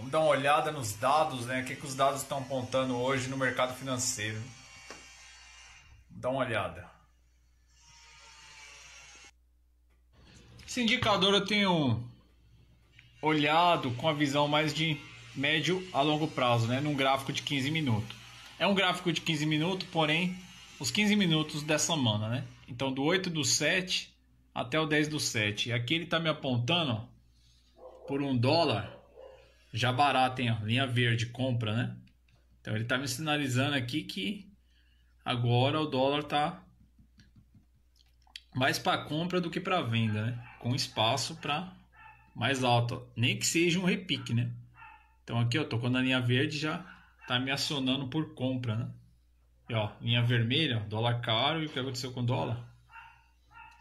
Vamos dar uma olhada nos dados, né? O que, que os dados estão apontando hoje no mercado financeiro. Dá uma olhada. Esse indicador eu tenho olhado com a visão mais de médio a longo prazo, né? num gráfico de 15 minutos. É um gráfico de 15 minutos, porém, os 15 minutos da semana. Né? Então, do 8 do 7 até o 10 do 7. Aqui ele está me apontando por um dólar já tem, ó, linha verde, compra, né? Então ele está me sinalizando aqui que agora o dólar está mais para compra do que para venda, né? Com espaço para mais alto, ó. nem que seja um repique, né? Então aqui eu tô com a linha verde já tá me acionando por compra, né? E ó, linha vermelha, dólar caro e o que aconteceu com o dólar?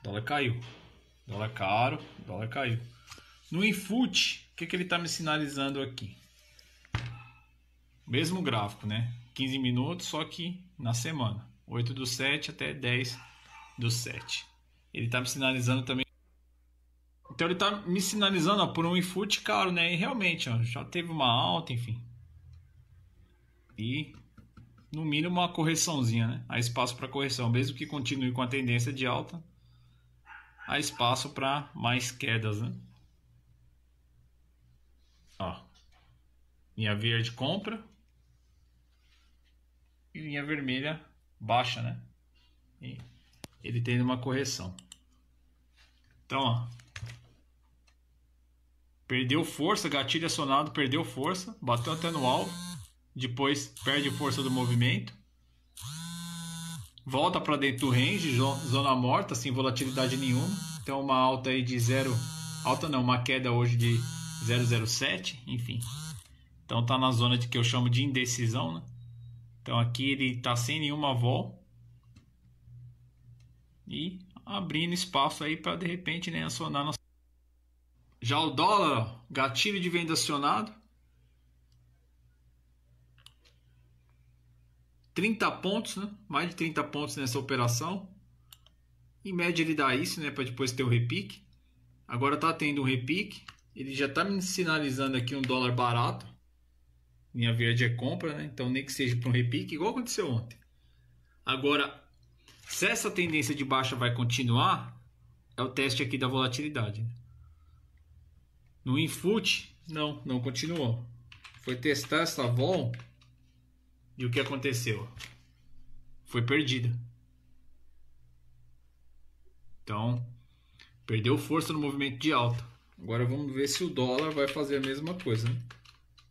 dólar caiu. Dólar caro, dólar caiu. No infute que, que ele está me sinalizando aqui? Mesmo gráfico, né? 15 minutos, só que na semana. 8 do 7 até 10 do 7. Ele está me sinalizando também. Então ele está me sinalizando ó, por um infute caro, né? E realmente, ó, já teve uma alta, enfim. E no mínimo uma correçãozinha, né? Há espaço para correção, mesmo que continue com a tendência de alta, há espaço para mais quedas, né? linha verde compra e linha vermelha baixa, né? E ele tendo uma correção. Então, ó, perdeu força, gatilho acionado perdeu força, bateu até no alvo, depois perde força do movimento, volta para dentro do range, zona morta, sem volatilidade nenhuma. Então, uma alta aí de zero, alta não, uma queda hoje de 0,07, enfim. Então está na zona de que eu chamo de indecisão, né? Então aqui ele está sem nenhuma vol e abrindo espaço aí para de repente nem né, acionar nossa. Já o dólar, gatilho de venda acionado. 30 pontos, né? mais de 30 pontos nessa operação. Em média ele dá isso, né? Para depois ter o um repique. Agora está tendo um repique. Ele já está me sinalizando aqui um dólar barato. Linha verde é compra, né? Então nem que seja para um repique, igual aconteceu ontem. Agora, se essa tendência de baixa vai continuar, é o teste aqui da volatilidade. Né? No infut, não, não continuou. Foi testar essa vol e o que aconteceu? Foi perdida. Então, perdeu força no movimento de alta. Agora vamos ver se o dólar vai fazer a mesma coisa. Né?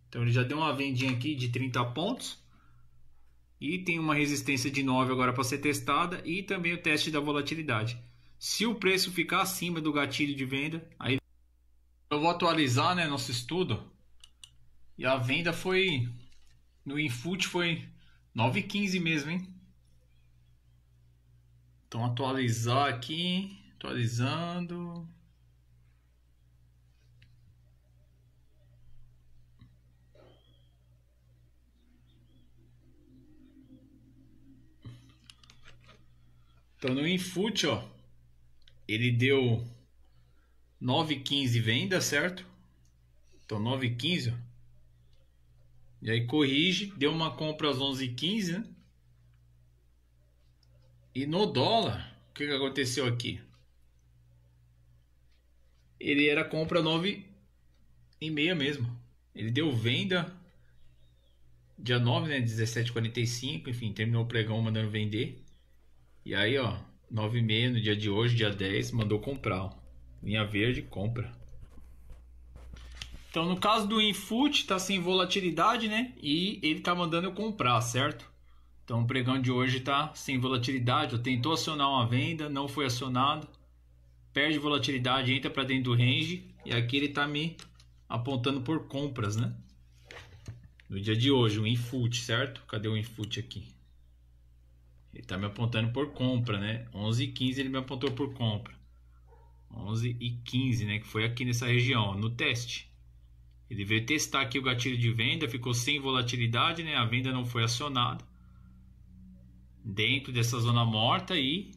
Então ele já deu uma vendinha aqui de 30 pontos. E tem uma resistência de 9 agora para ser testada e também o teste da volatilidade. Se o preço ficar acima do gatilho de venda, aí eu vou atualizar, né, nosso estudo. E a venda foi no Infut foi 9,15 mesmo, hein? Então atualizar aqui, atualizando. Então no Infut, ó, ele deu 9,15 venda, certo? Então 9,15, ó. E aí corrige, deu uma compra às 11,15, né? E no dólar, o que, que aconteceu aqui? Ele era compra 9,5 mesmo. Ele deu venda dia 9, né? 17,45, enfim, terminou o pregão mandando vender. E aí, ó, 9,5 no dia de hoje, dia 10, mandou comprar. Ó. Linha verde, compra. Então, no caso do Infut, tá sem volatilidade, né? E ele tá mandando eu comprar, certo? Então, o pregão de hoje tá sem volatilidade. Eu tentou acionar uma venda, não foi acionado. Perde volatilidade, entra para dentro do range. E aqui ele tá me apontando por compras, né? No dia de hoje, o Infut, certo? Cadê o Infut aqui? Ele está me apontando por compra, né? 11 e 15 ele me apontou por compra. 11 e 15, né? Que foi aqui nessa região, no teste. Ele veio testar aqui o gatilho de venda, ficou sem volatilidade, né? A venda não foi acionada. Dentro dessa zona morta e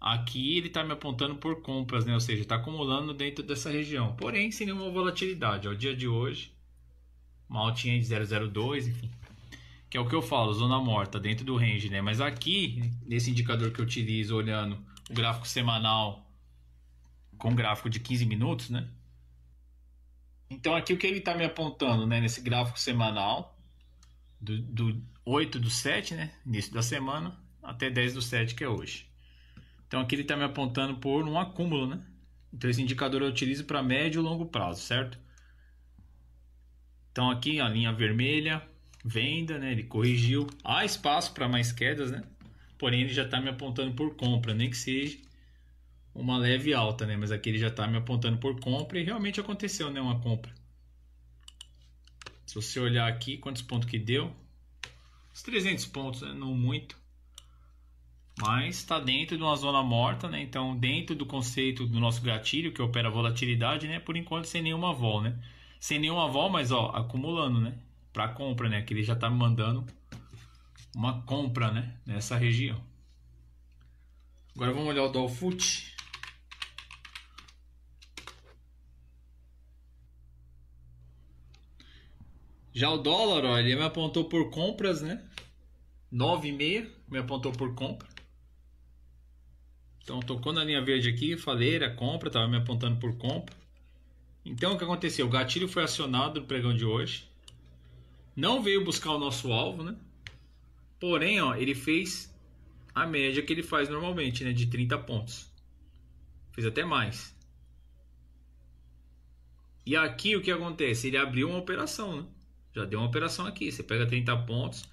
aqui ele está me apontando por compras, né? Ou seja, está acumulando dentro dessa região. Porém, sem nenhuma volatilidade. Ao dia de hoje, Mal tinha de 002, enfim que é o que eu falo, zona morta, dentro do range, né? Mas aqui, nesse indicador que eu utilizo, olhando o gráfico semanal com gráfico de 15 minutos, né? Então aqui o que ele está me apontando, né? Nesse gráfico semanal, do, do 8 do 7, né? Início da semana, até 10 do 7, que é hoje. Então aqui ele está me apontando por um acúmulo, né? Então esse indicador eu utilizo para médio e longo prazo, certo? Então aqui a linha vermelha, venda, né? Ele corrigiu. Há espaço para mais quedas, né? Porém, ele já está me apontando por compra, nem que seja uma leve alta, né? Mas aqui ele já está me apontando por compra e realmente aconteceu, né? Uma compra. Se você olhar aqui, quantos pontos que deu? Uns 300 pontos, né? não muito. Mas está dentro de uma zona morta, né? Então, dentro do conceito do nosso gatilho, que opera a volatilidade, né? Por enquanto, sem nenhuma vol, né? Sem nenhuma vol, mas ó, acumulando, né? para compra, né? Que ele já tá me mandando uma compra, né? Nessa região. Agora vamos olhar o Dolfoot. Já o dólar, ó, ele me apontou por compras, né? 9,5 me apontou por compra. Então tocou na linha verde aqui, faleira, compra, tava me apontando por compra. Então o que aconteceu? O gatilho foi acionado no pregão de hoje. Não veio buscar o nosso alvo, né? Porém, ó, ele fez a média que ele faz normalmente, né? De 30 pontos. Fez até mais. E aqui o que acontece? Ele abriu uma operação, né? Já deu uma operação aqui. Você pega 30 pontos.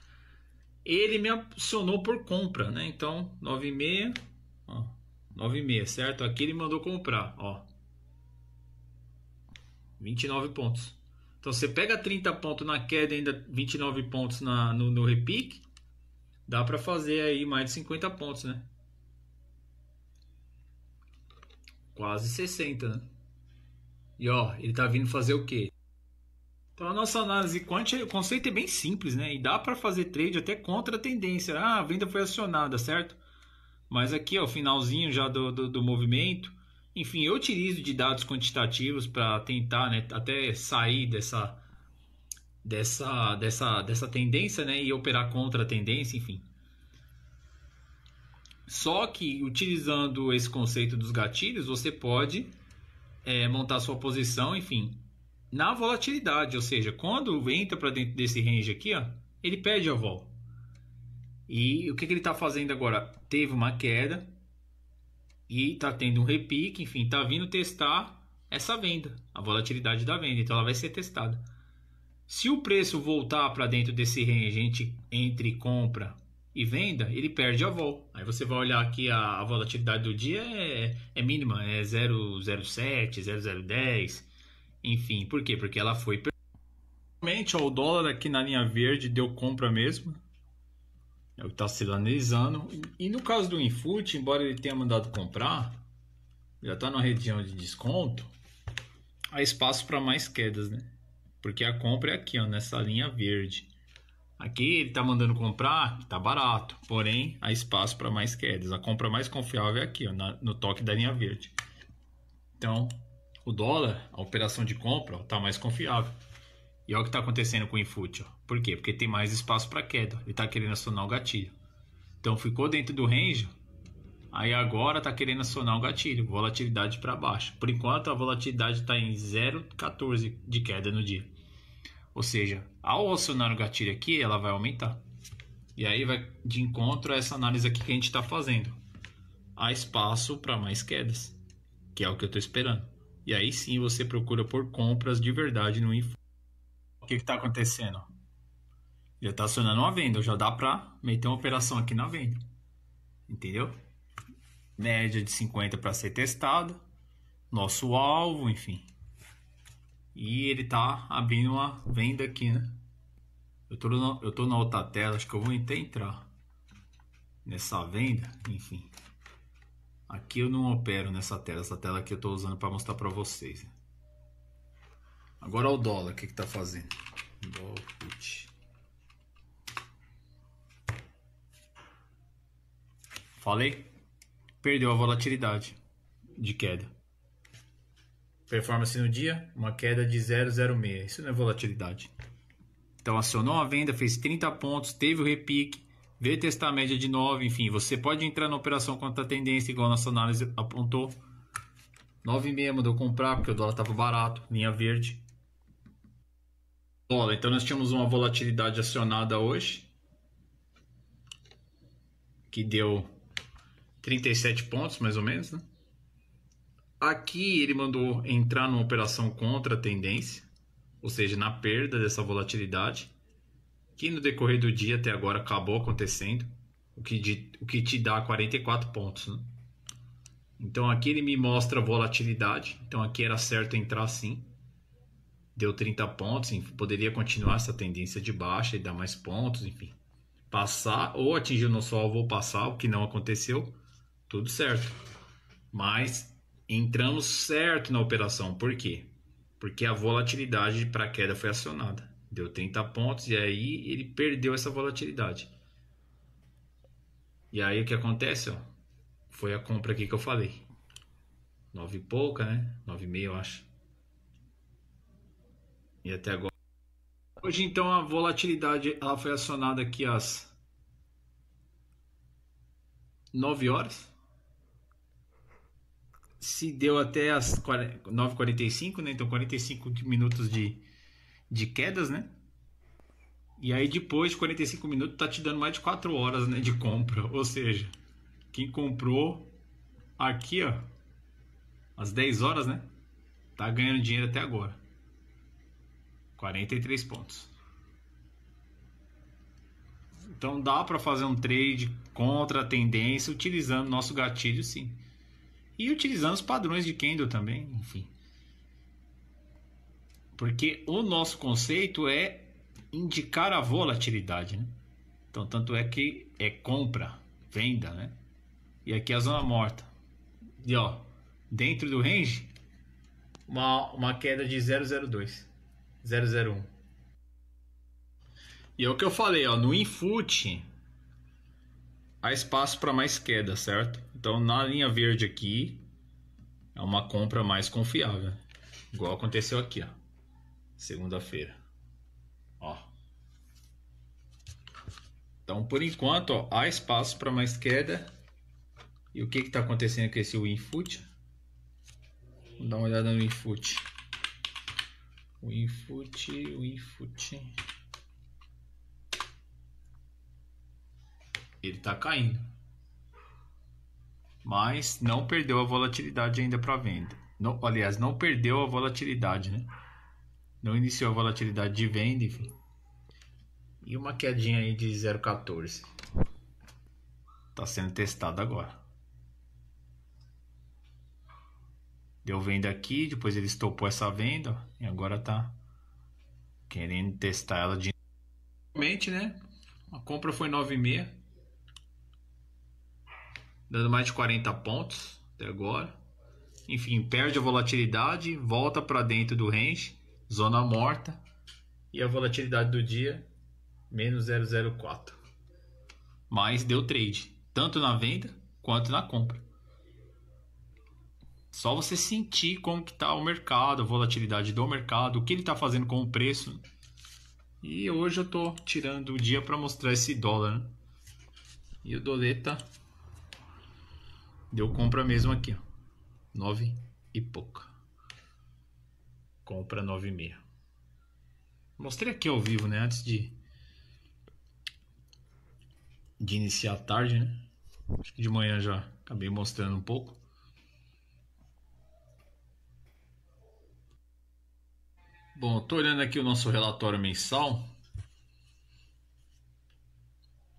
Ele me acionou por compra, né? Então, 9,6. Ó, 9,6, certo? Aqui ele mandou comprar, ó. 29 pontos. Então você pega 30 pontos na queda e ainda 29 pontos na, no, no repique, dá para fazer aí mais de 50 pontos, né? Quase 60, né? E ó, ele tá vindo fazer o quê? Então a nossa análise o conceito é bem simples, né? E dá para fazer trade até contra a tendência. Ah, a venda foi acionada, certo? Mas aqui, ó, finalzinho já do, do, do movimento, enfim, eu utilizo de dados quantitativos para tentar né, até sair dessa, dessa, dessa, dessa tendência né, e operar contra a tendência, enfim. Só que utilizando esse conceito dos gatilhos, você pode é, montar sua posição, enfim, na volatilidade, ou seja, quando entra para dentro desse range aqui, ó, ele perde a vol. E o que, que ele está fazendo agora? Teve uma queda, e está tendo um repique, enfim, está vindo testar essa venda, a volatilidade da venda, então ela vai ser testada. Se o preço voltar para dentro desse range entre, entre compra e venda, ele perde a vol. Aí você vai olhar aqui a, a volatilidade do dia é, é mínima, é 0,07, 0,010, enfim, por quê? Porque ela foi. Ó, o dólar aqui na linha verde deu compra mesmo, é o que está se analisando. E no caso do Infut, embora ele tenha mandado comprar, já está na região de desconto, há espaço para mais quedas, né? Porque a compra é aqui, ó, nessa linha verde. Aqui ele está mandando comprar, está barato, porém há espaço para mais quedas. A compra mais confiável é aqui, ó, na, no toque da linha verde. Então, o dólar, a operação de compra, está mais confiável. E olha o que está acontecendo com o Infut, ó. Por quê? Porque tem mais espaço para queda. Ele está querendo acionar o gatilho. Então ficou dentro do range. Aí agora está querendo acionar o gatilho. Volatilidade para baixo. Por enquanto a volatilidade está em 0,14 de queda no dia. Ou seja, ao acionar o gatilho aqui, ela vai aumentar. E aí vai de encontro a essa análise aqui que a gente está fazendo. Há espaço para mais quedas, que é o que eu estou esperando. E aí sim você procura por compras de verdade no info. O que está acontecendo? Já está acionando uma venda, já dá para meter uma operação aqui na venda. Entendeu? Média de 50 para ser testado. Nosso alvo, enfim. E ele está abrindo uma venda aqui, né? Eu tô, na, eu tô na outra tela, acho que eu vou até entrar nessa venda, enfim. Aqui eu não opero nessa tela, essa tela que eu estou usando para mostrar para vocês. Né? Agora o dólar, o que está fazendo? Dolput. Falei? Perdeu a volatilidade de queda. Performance no dia, uma queda de 0,06. Isso não é volatilidade. Então acionou a venda, fez 30 pontos, teve o repique, veio testar a média de 9, enfim, você pode entrar na operação contra a tendência, igual a nossa análise apontou. 9,5 mandou comprar porque o dólar estava barato, linha verde. Dólar, então nós tínhamos uma volatilidade acionada hoje, que deu 37 pontos, mais ou menos, né? Aqui ele mandou entrar numa operação contra a tendência, ou seja, na perda dessa volatilidade, que no decorrer do dia até agora acabou acontecendo, o que, de, o que te dá 44 pontos. Né? Então aqui ele me mostra a volatilidade, então aqui era certo entrar sim, deu 30 pontos, enfim, poderia continuar essa tendência de baixa e dar mais pontos, enfim, passar ou atingir o nosso alvo ou passar, o que não aconteceu tudo certo. Mas entramos certo na operação. Por quê? Porque a volatilidade para a queda foi acionada. Deu 30 pontos e aí ele perdeu essa volatilidade. E aí o que acontece? Ó, foi a compra aqui que eu falei. Nove e pouca, né? Nove e meia, eu acho. E até agora. Hoje, então, a volatilidade ela foi acionada aqui às 9 horas se deu até as 9h45, né? Então 45 minutos de, de quedas, né? E aí depois de 45 minutos tá te dando mais de 4 horas né, de compra. Ou seja, quem comprou aqui, ó, às 10 horas, né? Tá ganhando dinheiro até agora. 43 pontos. Então dá para fazer um trade contra a tendência utilizando nosso gatilho, sim. E utilizando os padrões de Kendall também, enfim. Porque o nosso conceito é indicar a volatilidade, né? Então, tanto é que é compra, venda, né? E aqui é a zona morta. E ó, dentro do range, uma, uma queda de 002, 001. E é o que eu falei, ó, no infute há espaço para mais queda, certo? Então, na linha verde aqui, é uma compra mais confiável. Igual aconteceu aqui, ó. Segunda-feira. Ó. Então, por enquanto, ó, há espaço para mais queda. E o que está acontecendo com esse WinFoot? Vamos dar uma olhada no WinFoot. WinFoot, WinFoot. ele está caindo. Mas não perdeu a volatilidade ainda para venda. Não, aliás, não perdeu a volatilidade, né? Não iniciou a volatilidade de venda, enfim. E uma quedinha aí de 0,14. Está sendo testado agora. Deu venda aqui, depois ele estopou essa venda e agora está querendo testar ela de novamente, né? A compra foi 9,6 dando mais de 40 pontos até agora. Enfim, perde a volatilidade, volta para dentro do range, zona morta e a volatilidade do dia menos 0,04. Mas deu trade, tanto na venda quanto na compra. Só você sentir como que está o mercado, a volatilidade do mercado, o que ele está fazendo com o preço. E hoje eu estou tirando o dia para mostrar esse dólar. Né? E o doleta Deu compra mesmo aqui, ó. Nove e pouca. Compra nove e meia. Mostrei aqui ao vivo, né? Antes de... De iniciar a tarde, né? Acho que de manhã já acabei mostrando um pouco. Bom, estou olhando aqui o nosso relatório mensal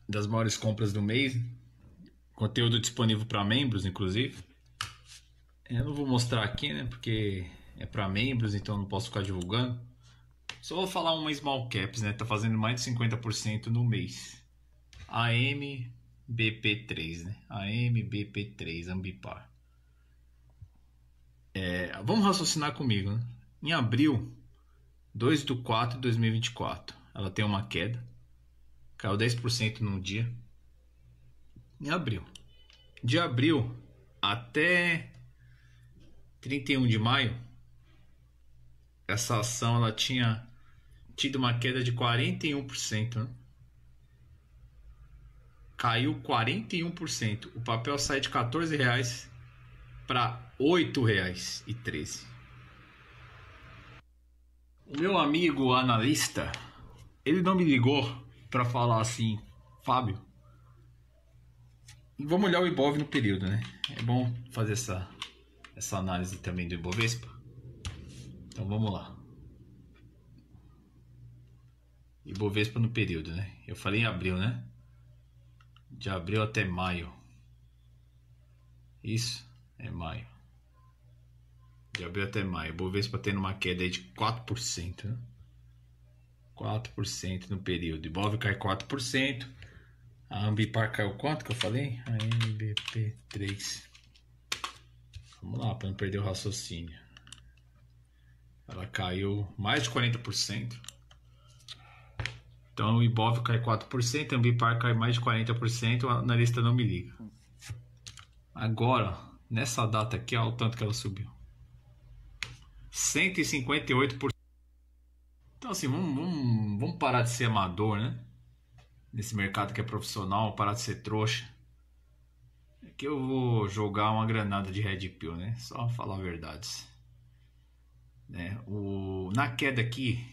das maiores compras do mês. Conteúdo disponível para membros, inclusive. Eu não vou mostrar aqui, né? Porque é para membros, então não posso ficar divulgando. Só vou falar uma small caps, né? Tá fazendo mais de 50% no mês. ambp 3 né? ambp 3 Ambipar. É, vamos raciocinar comigo, né? Em abril, 2 do 4 de 2024, ela tem uma queda. Caiu 10% num dia em abril. De abril até 31 de maio, essa ação ela tinha tido uma queda de 41%. Né? Caiu 41%. O papel sai de 14 reais para 8 reais e 13. O meu amigo analista, ele não me ligou para falar assim, Fábio, Vamos olhar o Ibov no período, né? É bom fazer essa, essa análise também do Ibovespa. Então vamos lá. Ibovespa no período, né? Eu falei em abril, né? De abril até maio. Isso é maio. De abril até maio. Ibovespa tendo uma queda de 4%. Né? 4% no período. Ibov cai 4%. A ambipar caiu quanto que eu falei? A MBP3. Vamos lá, para não perder o raciocínio. Ela caiu mais de 40%. Então o Ibov cai 4%, a Ambipar cai mais de 40%, o analista não me liga. Agora, nessa data aqui, olha o tanto que ela subiu. 158%. Então assim, vamos, vamos, vamos parar de ser amador, né? nesse mercado que é profissional, parar de ser trouxa. É que eu vou jogar uma granada de Red Pill, né? Só falar verdades. Né? O, na queda aqui,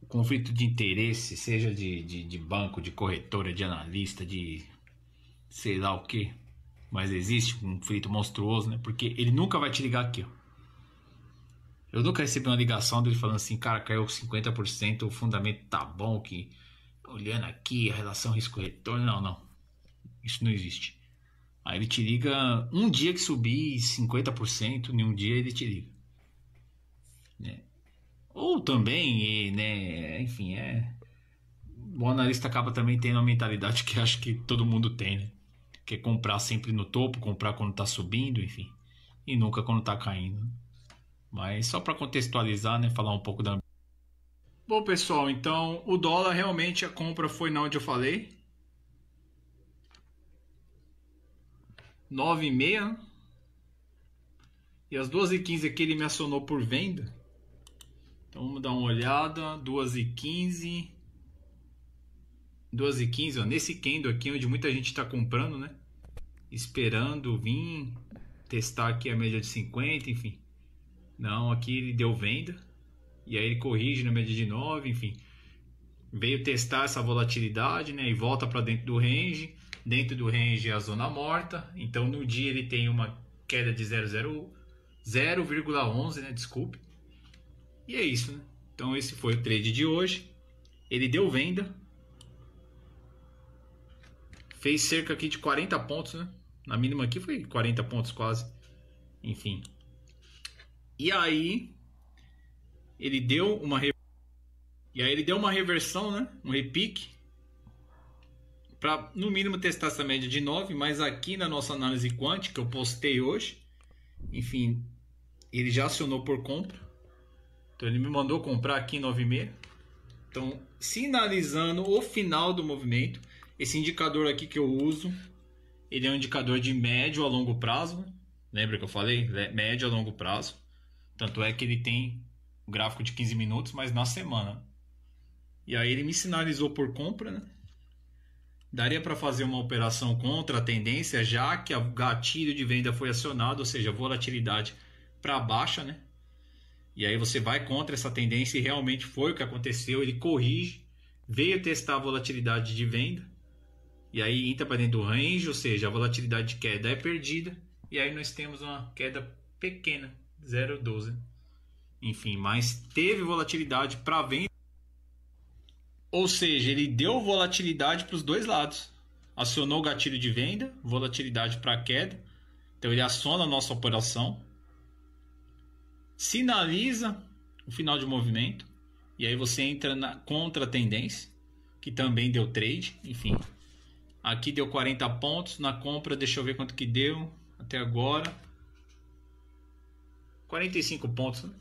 o conflito de interesse, seja de, de, de banco, de corretora, de analista, de sei lá o que, mas existe um conflito monstruoso, né? Porque ele nunca vai te ligar aqui, ó. Eu nunca recebi uma ligação dele falando assim, cara, caiu 50%, o fundamento tá bom, que olhando aqui a relação risco-retorno. Não, não. Isso não existe. Aí ele te liga um dia que subir 50%, em um dia ele te liga. Né? Ou também, né, enfim, é. O analista acaba também tendo a mentalidade que acho que todo mundo tem, né? Que é comprar sempre no topo, comprar quando tá subindo, enfim. E nunca quando tá caindo. Né? Mas só para contextualizar, né, falar um pouco da Bom, pessoal, então o dólar realmente a compra foi na onde eu falei. 9,5. E às 12 h 15 aqui ele me acionou por venda. Então vamos dar uma olhada. 12 h 15 12 h 15 Nesse candle aqui onde muita gente está comprando, né? Esperando vir testar aqui a média de 50, enfim. Não, aqui ele deu venda e aí ele corrige na média de 9, enfim. Veio testar essa volatilidade, né? E volta para dentro do range. Dentro do range é a zona morta. Então no dia ele tem uma queda de 0,11, né? Desculpe. E é isso, né? Então esse foi o trade de hoje. Ele deu venda. Fez cerca aqui de 40 pontos, né? Na mínima aqui foi 40 pontos quase. Enfim. E aí, ele deu uma. Re... E aí ele deu uma reversão, né? Um repique. Para no mínimo testar essa média de 9, mas aqui na nossa análise quântica, que eu postei hoje, enfim, ele já acionou por compra. Então ele me mandou comprar aqui em 9,5. Então, sinalizando o final do movimento, esse indicador aqui que eu uso, ele é um indicador de médio a longo prazo. Né? Lembra que eu falei? Médio a longo prazo. Tanto é que ele tem o gráfico de 15 minutos, mas na semana. E aí ele me sinalizou por compra, né? Daria para fazer uma operação contra a tendência, já que o gatilho de venda foi acionado, ou seja, volatilidade para baixa, né? E aí você vai contra essa tendência e realmente foi o que aconteceu, ele corrige, veio testar a volatilidade de venda. E aí entra para dentro do range, ou seja, a volatilidade de queda é perdida, e aí nós temos uma queda pequena, 0,12 enfim, mas teve volatilidade para venda. Ou seja, ele deu volatilidade para os dois lados. Acionou o gatilho de venda, volatilidade para queda. Então ele aciona a nossa operação, sinaliza o final de movimento e aí você entra na contra tendência, que também deu trade, enfim. Aqui deu 40 pontos na compra, deixa eu ver quanto que deu até agora. 45 pontos, né?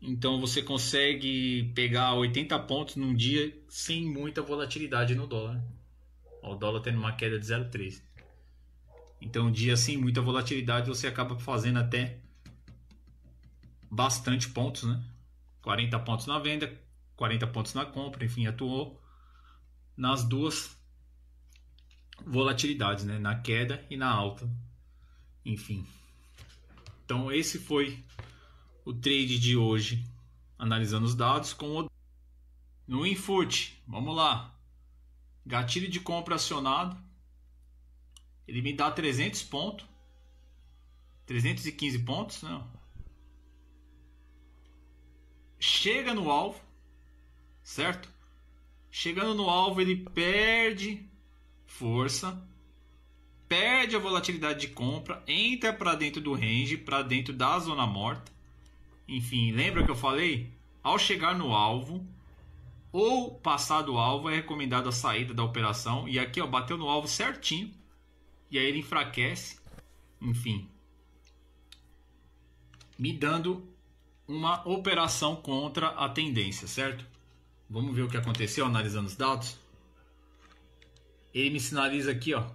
Então você consegue pegar 80 pontos num dia sem muita volatilidade no dólar. O dólar tendo uma queda de 0,3. Então, um dia sem muita volatilidade, você acaba fazendo até bastante pontos, né? 40 pontos na venda, 40 pontos na compra, enfim, atuou nas duas volatilidades, né? Na queda e na alta. Enfim. Então, esse foi o trade de hoje, analisando os dados com o no Infurt. Vamos lá. Gatilho de compra acionado. Ele me dá 300 pontos. 315 pontos, não. Chega no alvo, certo? Chegando no alvo, ele perde força, perde a volatilidade de compra, entra para dentro do range, para dentro da zona morta enfim, lembra que eu falei? Ao chegar no alvo ou passar do alvo, é recomendado a saída da operação. E aqui, ó, bateu no alvo certinho. E aí ele enfraquece. Enfim. Me dando uma operação contra a tendência, certo? Vamos ver o que aconteceu analisando os dados. Ele me sinaliza aqui, ó.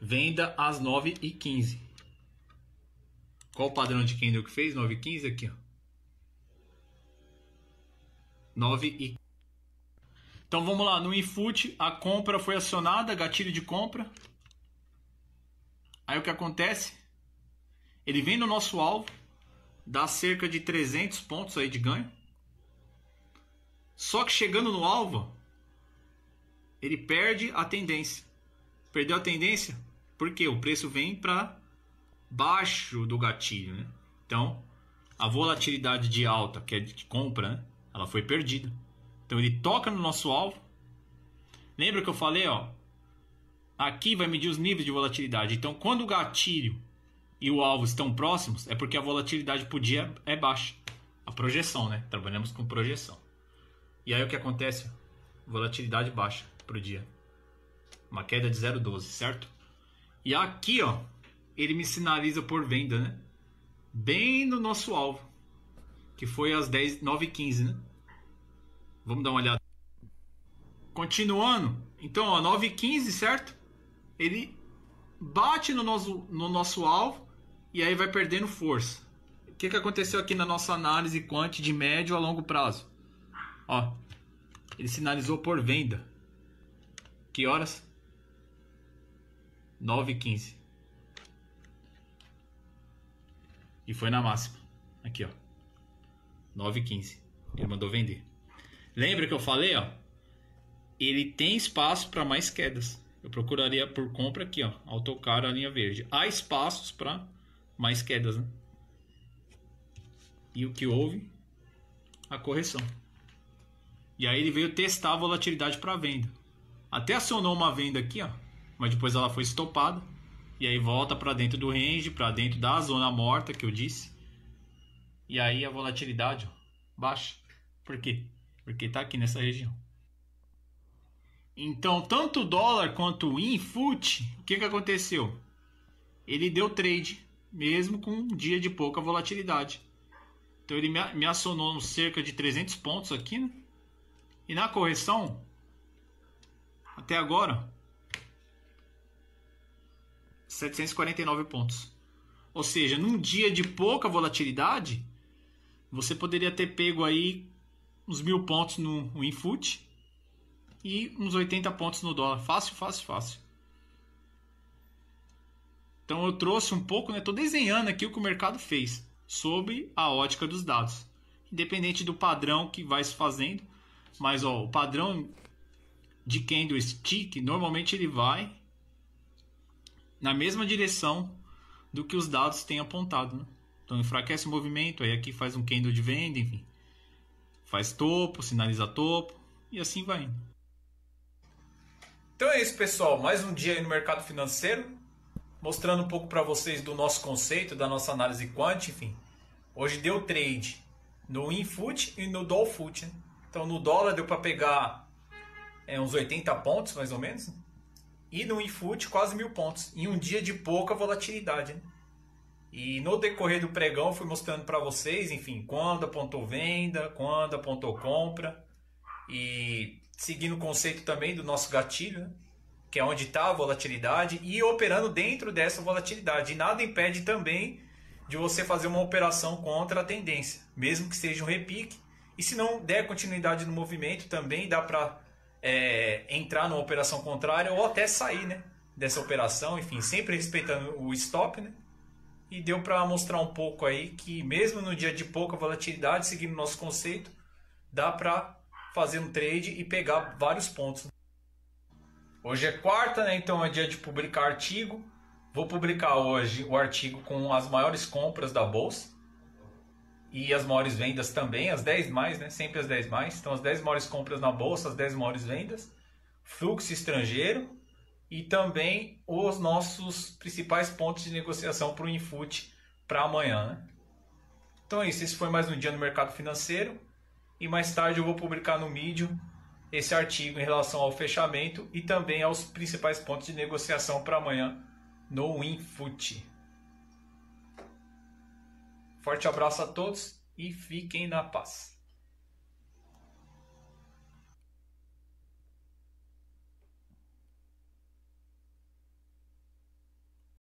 Venda às 9h15. Qual o padrão de candle que fez? 9h15 aqui, ó. 9 e. Então vamos lá, no Infut a compra foi acionada, gatilho de compra. Aí o que acontece? Ele vem no nosso alvo, dá cerca de 300 pontos aí de ganho. Só que chegando no alvo, ele perde a tendência. Perdeu a tendência porque o preço vem para baixo do gatilho, né? Então, a volatilidade de alta, que é de compra, né? Ela foi perdida. Então ele toca no nosso alvo. Lembra que eu falei, ó? Aqui vai medir os níveis de volatilidade. Então, quando o gatilho e o alvo estão próximos, é porque a volatilidade pro dia é baixa. A projeção, né? Trabalhamos com projeção. E aí o que acontece? Volatilidade baixa pro dia. Uma queda de 0,12, certo? E aqui, ó, ele me sinaliza por venda, né? Bem no nosso alvo que foi às 10, 9h15, né? Vamos dar uma olhada. Continuando, então, ó, 9h15, certo? Ele bate no nosso, no nosso alvo e aí vai perdendo força. O que, que aconteceu aqui na nossa análise quant de médio a longo prazo? Ó, ele sinalizou por venda. Que horas? 9 h 15. E foi na máxima. Aqui, ó. 9,15. Ele mandou vender. Lembra que eu falei, ó? Ele tem espaço para mais quedas. Eu procuraria por compra aqui, ó. Autocar, a linha verde. Há espaços para mais quedas, né? E o que houve? A correção. E aí ele veio testar a volatilidade para venda. Até acionou uma venda aqui, ó. Mas depois ela foi estopada. E aí volta para dentro do range, para dentro da zona morta que eu disse. E aí a volatilidade ó, baixa. Por quê? Porque está aqui nessa região. Então, tanto o dólar quanto o infut, o que, que aconteceu? Ele deu trade, mesmo com um dia de pouca volatilidade. Então, ele me acionou cerca de 300 pontos aqui. Né? E na correção, até agora, 749 pontos. Ou seja, num dia de pouca volatilidade, você poderia ter pego aí uns mil pontos no Winfoot e uns 80 pontos no dólar. Fácil, fácil, fácil. Então eu trouxe um pouco, né? Tô desenhando aqui o que o mercado fez sob a ótica dos dados, independente do padrão que vai se fazendo. Mas ó, o padrão de candlestick normalmente ele vai na mesma direção do que os dados têm apontado. Né? Então enfraquece o movimento, aí aqui faz um candle de venda, enfim. Faz topo, sinaliza topo e assim vai indo. Então é isso, pessoal. Mais um dia aí no mercado financeiro, mostrando um pouco para vocês do nosso conceito, da nossa análise quant, enfim. Hoje deu trade no infoot e no dollfoot. Né? Então no dólar deu para pegar é, uns 80 pontos, mais ou menos. Né? E no infoot quase mil pontos, em um dia de pouca volatilidade. Né? E no decorrer do pregão fui mostrando para vocês, enfim, quando apontou venda, quando apontou compra e seguindo o conceito também do nosso gatilho, né? que é onde está a volatilidade e operando dentro dessa volatilidade. E nada impede também de você fazer uma operação contra a tendência, mesmo que seja um repique. E se não der continuidade no movimento, também dá para é, entrar numa operação contrária ou até sair, né? Dessa operação, enfim, sempre respeitando o stop, né? e deu para mostrar um pouco aí que mesmo no dia de pouca volatilidade, seguindo nosso conceito, dá para fazer um trade e pegar vários pontos. Hoje é quarta, né? Então é dia de publicar artigo. Vou publicar hoje o artigo com as maiores compras da bolsa e as maiores vendas também, as 10 mais, né? Sempre as 10 mais. Então as 10 maiores compras na bolsa, as 10 maiores vendas, fluxo estrangeiro e também os nossos principais pontos de negociação para o Infut para amanhã. Né? Então é isso, esse foi mais um dia no mercado financeiro e mais tarde eu vou publicar no Medium esse artigo em relação ao fechamento e também aos principais pontos de negociação para amanhã no Infut. Forte abraço a todos e fiquem na paz.